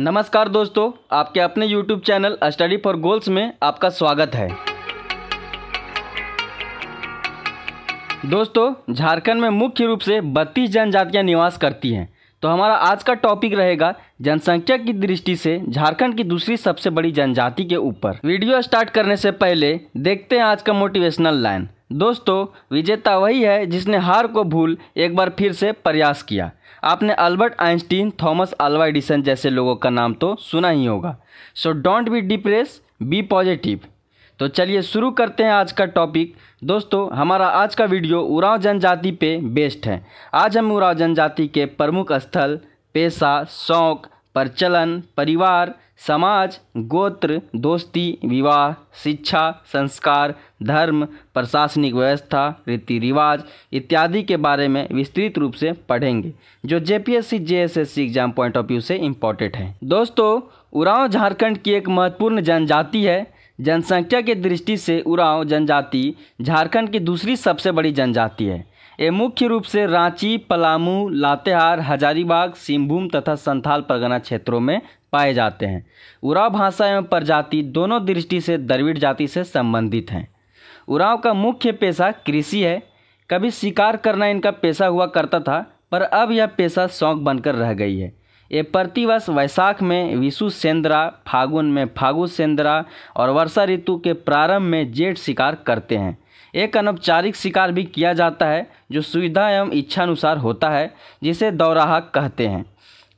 नमस्कार दोस्तों आपके अपने YouTube channel study for goals में आपका स्वागत है दोस्तों झारखंड में मुख्य रूप से बत्तीस जनजातियां निवास करती हैं तो हमारा आज का टॉपिक रहेगा जनसंख्या की दृष्टि से झारखंड की दूसरी सबसे बड़ी जनजाति के ऊपर वीडियो स्टार्ट करने से पहले देखते हैं आज का मोटिवेशनल लाइन दोस्तों विजेता वही है जिसने हार को भूल एक बार फिर से प्रयास किया आपने Albert Einstein Thomas Alva Edison जैसे लोगों का नाम तो सुना ही होगा so don't be depress be positive तो चलिए शुरू करते हैं आज का टॉपिक दोस्तों हमारा आज का वीडियो उराव जनजाति पे बेस्ड है आज हम उराव जनजाति के प्रमुख स्थल पेशा शौक प्रचलन परिवार समाज गोत्र दोस्ती विवाह शिक्षा संस्कार धर्म प्रशासनिक व्यवस्था रीति रिवाज इत्यादि के बारे में विस्तृत रूप से पढ़ेंगे जो J J P S S C S C exam point of view से इम्पोर्टेंट है दोस्तों उरांव झारखंड की एक महत्वपूर्ण जनजाति है जनसंख्या के दृष्टि से उरांव जनजाति झारखंड की दूसरी सबसे बड़ी जनजाति है ये मुख्य रूप से रांची पलामू लातेहार हजारीबाग सिंहभूम तथा संथाल परगना क्षेत्रों में पाए जाते हैं उराव भाषा एवं प्रजाति दोनों दृष्टि से द्रविड़ जाति से संबंधित हैं उराव का मुख्य पेशा कृषि है कभी शिकार करना इनका पेशा हुआ करता था पर अब यह पेशा शौक बनकर रह गई है ये प्रतिवर्ष वैशाख में विशु सेंद्रा फागुन में फागु सेंद्रा और वर्षा ऋतु के प्रारंभ में जेठ शिकार करते हैं एक अनौपचारिक शिकार भी किया जाता है जो सुविधा एवं इच्छानुसार होता है जिसे दौराहा कहते हैं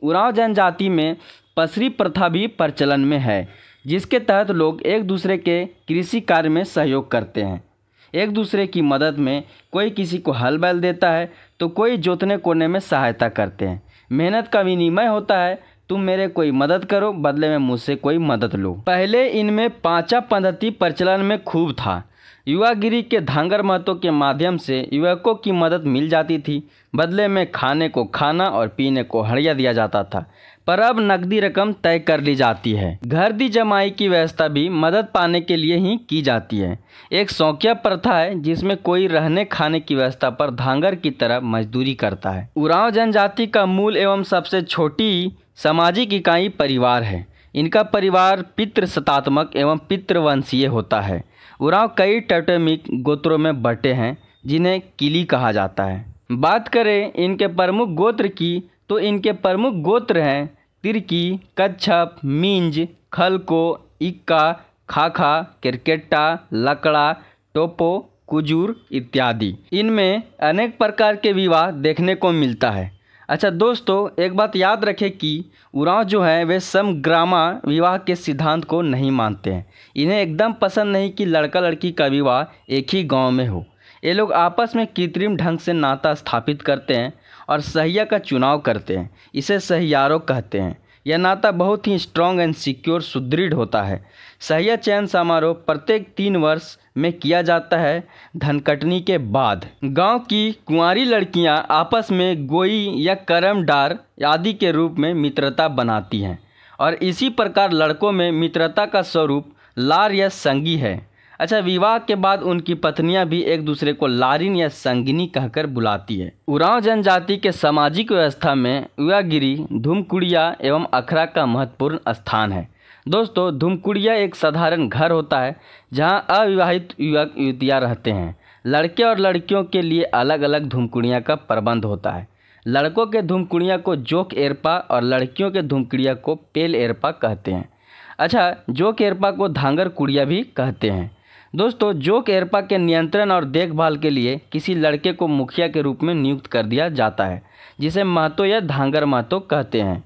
उराव जनजाति में पसरी प्रथा भी प्रचलन में है जिसके तहत लोग एक दूसरे के कृषि कार्य में सहयोग करते हैं एक दूसरे की मदद में कोई किसी को हल बैल देता है तो कोई जोतने कोने में सहायता करते हैं मेहनत का विनिमय होता है तुम मेरे कोई मदद करो बदले में मुझसे कोई मदद लो पहले इनमें पाँचा पद्धति प्रचलन में खूब था युवागिरी के धांगर महतो के माध्यम से युवकों की मदद मिल जाती थी बदले में खाने को खाना और पीने को हड़िया दिया जाता था पर अब नकदी रकम तय कर ली जाती है घर दी जमाई की व्यवस्था भी मदद पाने के लिए ही की जाती है एक शौकिया प्रथा है जिसमें कोई रहने खाने की व्यवस्था पर धांगर की तरह मजदूरी करता है उड़ाव जनजाति का मूल एवं सबसे छोटी सामाजिक इकाई परिवार है इनका परिवार पितृसतात्मक एवं पितृवंशीय होता है उराव कई टैटोमिक गोत्रों में बटे हैं जिन्हें किली कहा जाता है बात करें इनके प्रमुख गोत्र की तो इनके प्रमुख गोत्र हैं तिरकी कच्छप मिंज खलको इक्का खाखा क्रिकेटा लकड़ा टोपो कुजूर इत्यादि इनमें अनेक प्रकार के विवाह देखने को मिलता है अच्छा दोस्तों एक बात याद रखें कि उराव जो है वे समग्रामा विवाह के सिद्धांत को नहीं मानते हैं इन्हें एकदम पसंद नहीं कि लड़का लड़की का विवाह एक ही गांव में हो ये लोग आपस में कृत्रिम ढंग से नाता स्थापित करते हैं और सहिया का चुनाव करते हैं इसे सहियारों कहते हैं यह नाता बहुत ही स्ट्रॉन्ग एंड सिक्योर सुदृढ़ होता है सहया चयन समारोह प्रत्येक तीन वर्ष में किया जाता है धनकटनी के बाद गांव की कुंवारी लड़कियां आपस में गोई या करम डार आदि के रूप में मित्रता बनाती हैं और इसी प्रकार लड़कों में मित्रता का स्वरूप लार या संगी है अच्छा विवाह के बाद उनकी पत्नियां भी एक दूसरे को लारिन या संगिनी कहकर बुलाती है उरांव जनजाति के सामाजिक व्यवस्था में उगिरी धूमकुड़िया एवं अखरा का महत्वपूर्ण स्थान है दोस्तों धूमकुड़िया एक साधारण घर होता है जहाँ अविवाहित युवक युवतियाँ रहते हैं लड़के और लड़कियों के लिए अलग अलग धूमकुड़िया का प्रबंध होता है लड़कों के धूमकुड़िया को जोक एरपा और लड़कियों के धूमकुड़िया को पेल एरपा कहते हैं अच्छा जोक एरपा को धांगर कुड़िया भी कहते हैं दोस्तों जोक एयरपा के नियंत्रण और देखभाल के लिए किसी लड़के को मुखिया के रूप में नियुक्त कर दिया जाता है जिसे महतो या धांगर महतो कहते हैं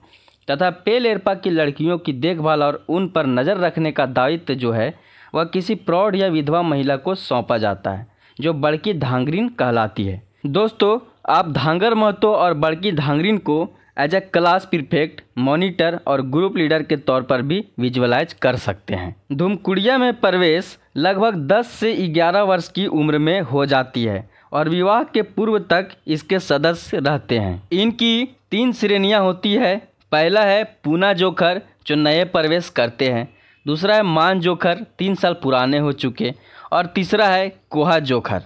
तथा पेल एरपा की लड़कियों की देखभाल और उन पर नज़र रखने का दायित्व जो है वह किसी प्रौढ़ या विधवा महिला को सौंपा जाता है जो बड़की धांगरीन कहलाती है दोस्तों आप धांगर महतो और बड़की धांगरीन को as a class prefect monitor और ग्रुप लीडर के तौर पर भी विजुअलाइज कर सकते हैं धूमकुड़िया में प्रवेश लगभग 10 से 11 वर्ष की उम्र में हो जाती है और विवाह के पूर्व तक इसके सदस्य रहते हैं इनकी तीन श्रेणियाँ होती है पहला है पूना जोखर जो नए प्रवेश करते हैं दूसरा है मान जोखर तीन साल पुराने हो चुके और तीसरा है कोहा जोखर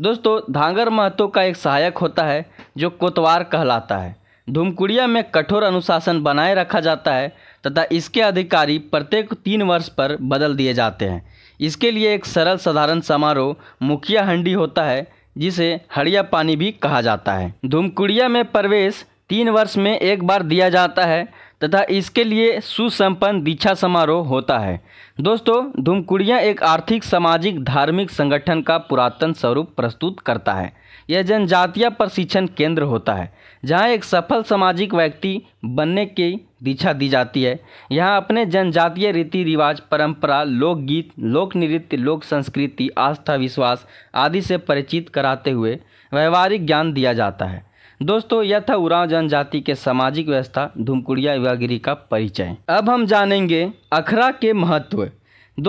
दोस्तों धांगर महतो का एक सहायक होता है जो कोतवार कहलाता है धूमकुड़िया में कठोर अनुशासन बनाए रखा जाता है तथा इसके अधिकारी प्रत्येक तीन वर्ष पर बदल दिए जाते हैं इसके लिए एक सरल साधारण समारोह मुखिया हंडी होता है जिसे हड़िया पानी भी कहा जाता है धूमकुड़िया में प्रवेश तीन वर्ष में एक बार दिया जाता है तथा इसके लिए सुसंपन्न दीक्षा समारोह होता है दोस्तों धूमकुड़िया एक आर्थिक सामाजिक धार्मिक संगठन का पुरातन स्वरूप प्रस्तुत करता है यह जनजातीय प्रशिक्षण केंद्र होता है जहाँ एक सफल सामाजिक व्यक्ति बनने की दीक्षा दी जाती है यहाँ अपने जनजातीय रीति रिवाज परंपरा लोकगीत लोक नृत्य लोक संस्कृति आस्था विश्वास आदि से परिचित कराते हुए व्यवहारिक ज्ञान दिया जाता है दोस्तों यह था उरांव जनजाति के सामाजिक व्यवस्था धूमकुड़िया युवागिरी का परिचय अब हम जानेंगे अखरा के महत्व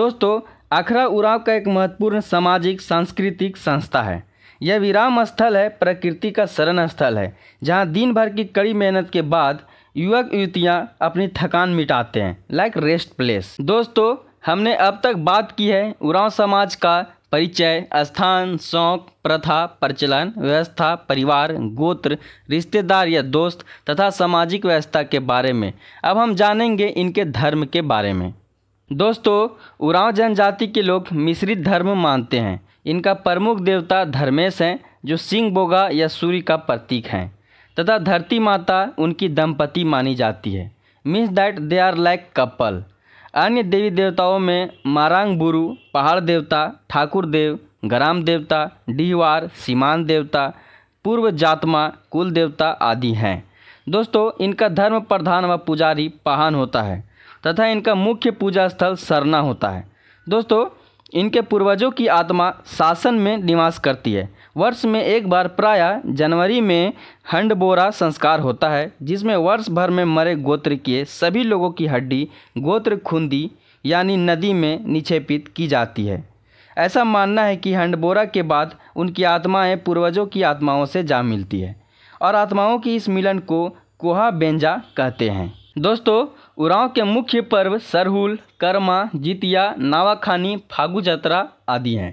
दोस्तों अखरा उरांव का एक महत्वपूर्ण सामाजिक सांस्कृतिक संस्था है यह विराम स्थल है प्रकृति का शरण स्थल है जहाँ दिन भर की कड़ी मेहनत के बाद युवक युवतियाँ अपनी थकान मिटाते हैं लाइक रेस्ट प्लेस दोस्तों हमने अब तक बात की है उरांव समाज का परिचय स्थान शौक प्रथा प्रचलन व्यवस्था परिवार गोत्र रिश्तेदार या दोस्त तथा सामाजिक व्यवस्था के बारे में अब हम जानेंगे इनके धर्म के बारे में दोस्तों उरांव जनजाति के लोग मिश्रित धर्म मानते हैं इनका प्रमुख देवता धर्मेश हैं जो सिंह बोगा या सूर्य का प्रतीक हैं तथा धरती माता उनकी दंपति मानी जाती है means that they are like couple अन्य देवी देवताओं में मारांग बुरु पहाड़ देवता ठाकुर देव ग्राम देवता डीवार सीमान देवता पूर्व जातमा कुल देवता आदि हैं दोस्तों इनका धर्म प्रधान व पुजारी पहान होता है तथा इनका मुख्य पूजा स्थल सरना होता है दोस्तों इनके पूर्वजों की आत्मा शासन में निवास करती है वर्ष में एक बार प्रायः जनवरी में हंडबोरा संस्कार होता है जिसमें वर्ष भर में मरे गोत्र के सभी लोगों की हड्डी गोत्र खुंदी यानी नदी में निक्षेपित की जाती है ऐसा मानना है कि हंडबोरा के बाद उनकी आत्माएं पूर्वजों की आत्माओं से जा मिलती है और आत्माओं की इस मिलन को कोहा बेंजा कहते हैं दोस्तों उरांव के मुख्य पर्व सरहुल कर्मा जितिया नावाखानी फागु जात्रा आदि हैं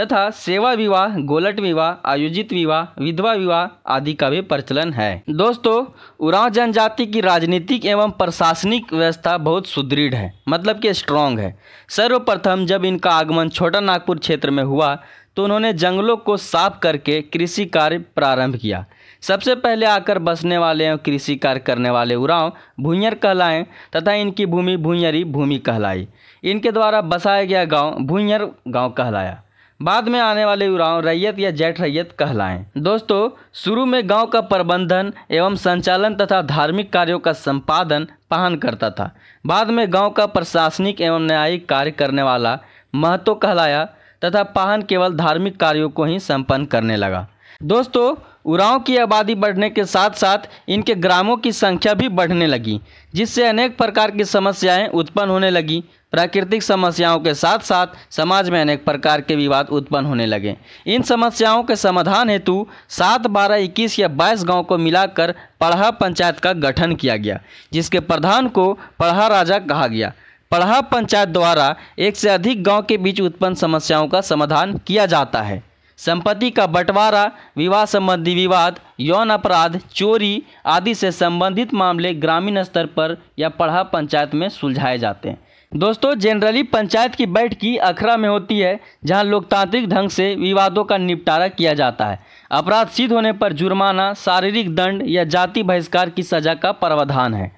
तथा सेवा विवाह गोलट विवाह आयोजित विवाह विधवा विवाह आदि का भी प्रचलन है दोस्तों उरांव जनजाति की राजनीतिक एवं प्रशासनिक व्यवस्था बहुत सुदृढ़ है मतलब कि स्ट्रांग है सर्वप्रथम जब इनका आगमन छोटा नागपुर क्षेत्र में हुआ तो उन्होंने जंगलों को साफ करके कृषि कार्य प्रारंभ किया सबसे पहले आकर बसने वाले और कृषि कार्य करने वाले उराव भूयर कहलाएं तथा इनकी भूमि भूयरी भूमि कहलाई इनके द्वारा बसाया गया गांव भूयर गांव कहलाया बाद में आने वाले उराव रैयत या जैठ रैयत कहलाएं दोस्तों शुरू में गांव का प्रबंधन एवं संचालन तथा धार्मिक कार्यों का संपादन पाहन करता था बाद में गाँव का प्रशासनिक एवं न्यायिक कार्य करने वाला महत्व कहलाया तथा पाहन केवल धार्मिक कार्यों को ही संपन्न करने लगा दोस्तों उराव की आबादी बढ़ने के साथ साथ इनके ग्रामों की संख्या भी बढ़ने लगी जिससे अनेक प्रकार की समस्याएं उत्पन्न होने लगी प्राकृतिक समस्याओं के साथ साथ समाज में अनेक प्रकार के विवाद उत्पन्न होने लगे इन समस्याओं के समाधान हेतु सात बारह इक्कीस या बाईस गांव को मिलाकर पढ़ा पंचायत का गठन किया गया जिसके प्रधान को पढ़ा राजा कहा गया पढ़ा पंचायत द्वारा एक से अधिक गांव के बीच उत्पन्न समस्याओं का समाधान किया जाता है संपत्ति का बंटवारा विवाह संबंधी विवाद यौन अपराध चोरी आदि से संबंधित मामले ग्रामीण स्तर पर या पढ़ा पंचायत में सुलझाए जाते हैं दोस्तों जनरली पंचायत की बैठकी अखरा में होती है जहां लोकतांत्रिक ढंग से विवादों का निपटारा किया जाता है अपराध सिद्ध होने पर जुर्माना शारीरिक दंड या जाति बहिष्कार की सजा का प्रावधान है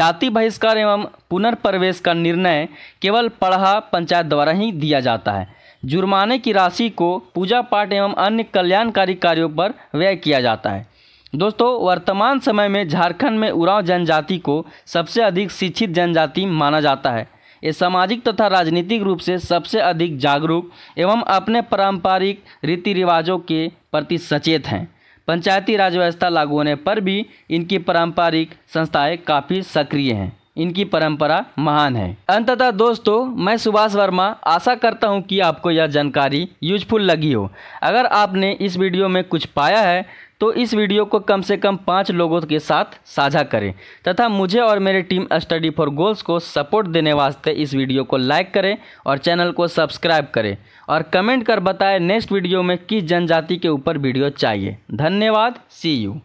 जाति बहिष्कार एवं पुनर्प्रवेश का निर्णय केवल पढ़ा पंचायत द्वारा ही दिया जाता है जुर्माने की राशि को पूजा पाठ एवं अन्य कल्याणकारी कार्यों पर व्यय किया जाता है दोस्तों वर्तमान समय में झारखंड में उरांव जनजाति को सबसे अधिक शिक्षित जनजाति माना जाता है ये सामाजिक तथा राजनीतिक रूप से सबसे अधिक जागरूक एवं अपने पारंपरिक रीति रिवाजों के प्रति सचेत हैं पंचायती राज व्यवस्था लागू होने पर भी इनकी पारंपरिक संस्थाएं काफ़ी सक्रिय हैं इनकी परंपरा महान है अंततः दोस्तों मैं सुभाष वर्मा आशा करता हूं कि आपको यह जानकारी यूजफुल लगी हो अगर आपने इस वीडियो में कुछ पाया है तो इस वीडियो को कम से कम पाँच लोगों के साथ साझा करें तथा मुझे और मेरे टीम स्टडी फॉर गोल्स को सपोर्ट देने वास्ते इस वीडियो को लाइक करें और चैनल को सब्सक्राइब करें और कमेंट कर बताएं नेक्स्ट वीडियो में किस जनजाति के ऊपर वीडियो चाहिए धन्यवाद सी यू